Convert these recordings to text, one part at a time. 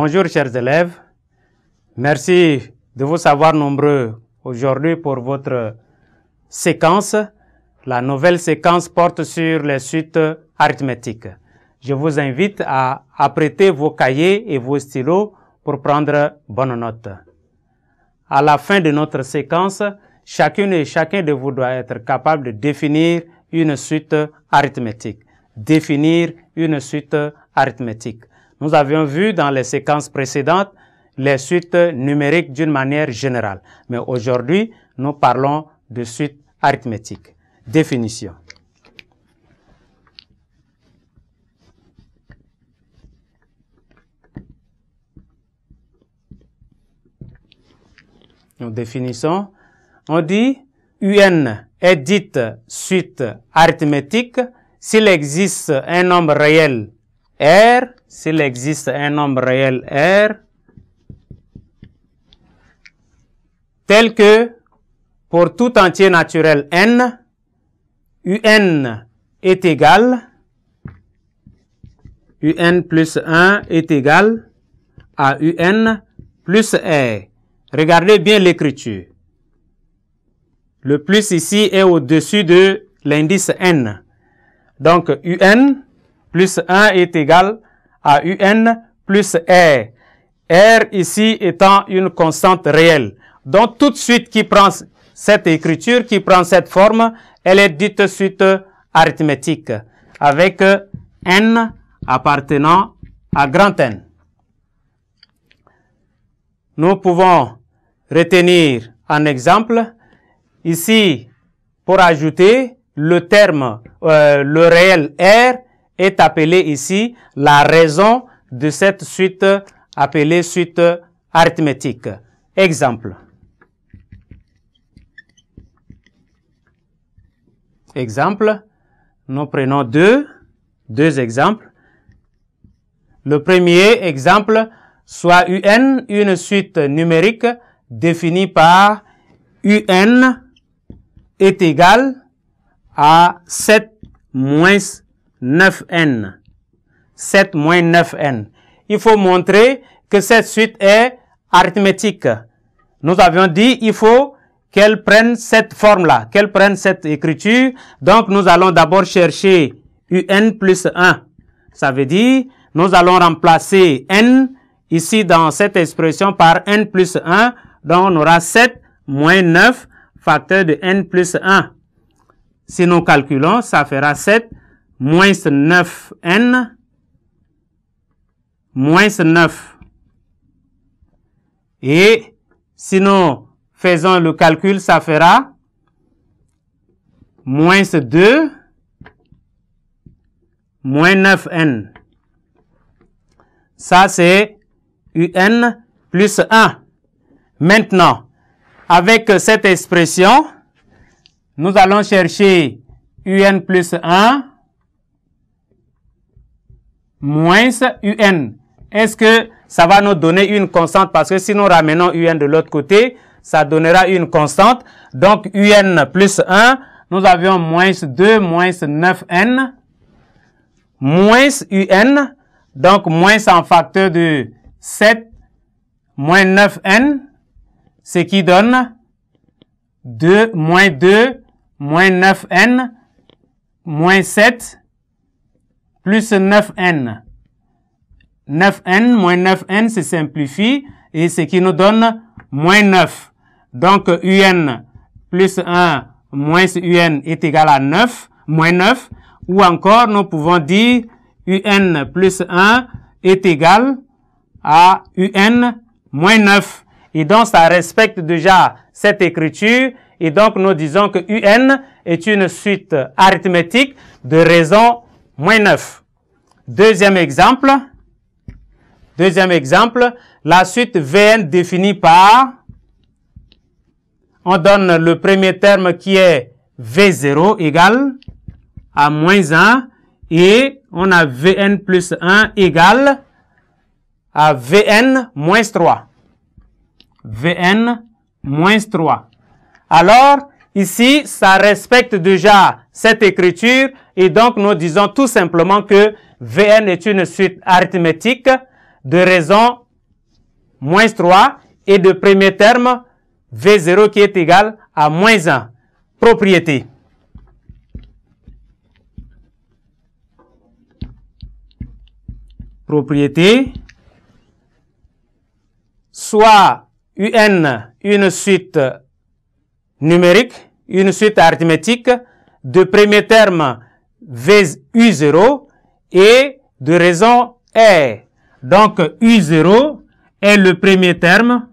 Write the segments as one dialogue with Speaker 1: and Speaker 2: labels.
Speaker 1: Bonjour chers élèves, merci de vous savoir nombreux aujourd'hui pour votre séquence. La nouvelle séquence porte sur les suites arithmétiques. Je vous invite à apprêter vos cahiers et vos stylos pour prendre bonne note. À la fin de notre séquence, chacune et chacun de vous doit être capable de définir une suite arithmétique. Définir une suite arithmétique. Nous avions vu dans les séquences précédentes les suites numériques d'une manière générale. Mais aujourd'hui, nous parlons de suites arithmétiques. Définition. Nous définissons. On dit UN est dite suite arithmétique s'il existe un nombre réel R, s'il existe un nombre réel R, tel que pour tout entier naturel N, UN est égal, UN plus 1 est égal à UN plus R. Regardez bien l'écriture. Le plus ici est au-dessus de l'indice N. Donc UN plus 1 est égal à UN plus R. R ici étant une constante réelle. Donc tout de suite qui prend cette écriture, qui prend cette forme, elle est dite suite arithmétique avec N appartenant à grand N. Nous pouvons retenir un exemple. Ici, pour ajouter le terme, euh, le réel R, est appelée ici la raison de cette suite appelée suite arithmétique. Exemple. Exemple. Nous prenons deux, deux exemples. Le premier exemple, soit UN, une suite numérique définie par UN est égal à 7 moins 9n. 7 moins 9n. Il faut montrer que cette suite est arithmétique. Nous avions dit il faut qu'elle prenne cette forme-là, qu'elle prenne cette écriture. Donc, nous allons d'abord chercher un plus 1. Ça veut dire, nous allons remplacer n ici dans cette expression par n plus 1. Donc, on aura 7 moins 9 facteur de n plus 1. Si nous calculons, ça fera 7 moins 9n moins 9. Et sinon, faisons le calcul, ça fera moins 2 moins 9n. Ça, c'est un plus 1. Maintenant, avec cette expression, nous allons chercher un plus 1 moins UN. Est-ce que ça va nous donner une constante? Parce que si nous ramenons UN de l'autre côté, ça donnera une constante. Donc, UN plus 1, nous avions moins 2, moins 9N, moins UN, donc moins en facteur de 7, moins 9N, ce qui donne 2, moins 2, moins 9N, moins 7, plus 9n. 9n moins 9n se simplifie et ce qui nous donne moins 9. Donc un plus 1 moins un est égal à 9, moins 9. Ou encore, nous pouvons dire un plus 1 est égal à un moins 9. Et donc, ça respecte déjà cette écriture. Et donc, nous disons que un est une suite arithmétique de raisons moins 9. Deuxième exemple. Deuxième exemple, la suite Vn définie par, on donne le premier terme qui est V0 égale à moins 1 et on a Vn plus 1 égale à Vn moins 3. Vn moins 3. Alors, ici, ça respecte déjà cette écriture et donc, nous disons tout simplement que Vn est une suite arithmétique de raison moins 3 et de premier terme V0 qui est égal à moins 1. Propriété. Propriété. Soit UN, une suite numérique, une suite arithmétique de premier terme U0 et de raison R. Donc U0 est le premier terme,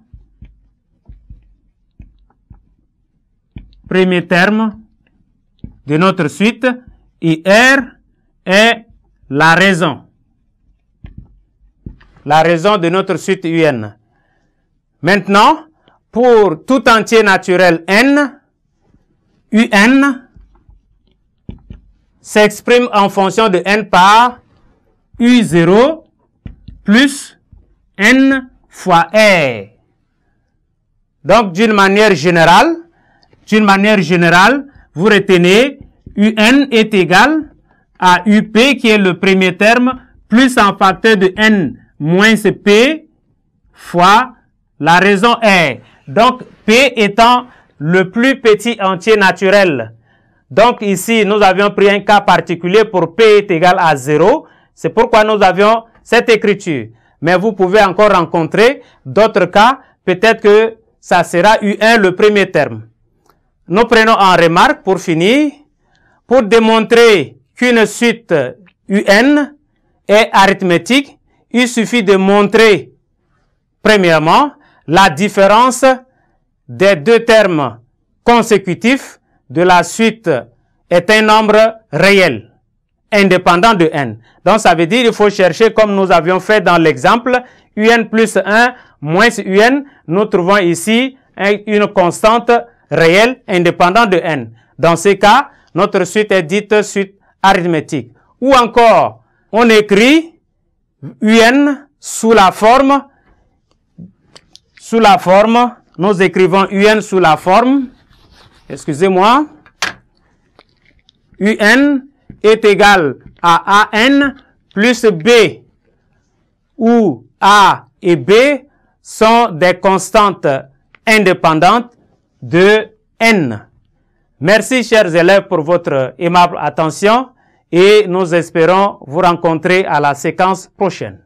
Speaker 1: premier terme de notre suite et R est la raison. La raison de notre suite UN. Maintenant, pour tout entier naturel N, UN s'exprime en fonction de n par U0 plus n fois R. Donc, d'une manière générale, d'une manière générale, vous retenez UN est égal à UP qui est le premier terme plus un facteur de N moins P fois la raison R. Donc, P étant le plus petit entier naturel donc ici, nous avions pris un cas particulier pour P est égal à 0. C'est pourquoi nous avions cette écriture. Mais vous pouvez encore rencontrer d'autres cas. Peut-être que ça sera U1 le premier terme. Nous prenons en remarque pour finir, pour démontrer qu'une suite UN est arithmétique, il suffit de montrer premièrement la différence des deux termes consécutifs de la suite est un nombre réel, indépendant de n. Donc ça veut dire il faut chercher comme nous avions fait dans l'exemple, un plus 1 moins un. Nous trouvons ici une constante réelle indépendante de n. Dans ce cas, notre suite est dite suite arithmétique. Ou encore, on écrit un sous la forme, sous la forme, nous écrivons un sous la forme excusez-moi, UN est égal à AN plus B, où A et B sont des constantes indépendantes de N. Merci, chers élèves, pour votre aimable attention et nous espérons vous rencontrer à la séquence prochaine.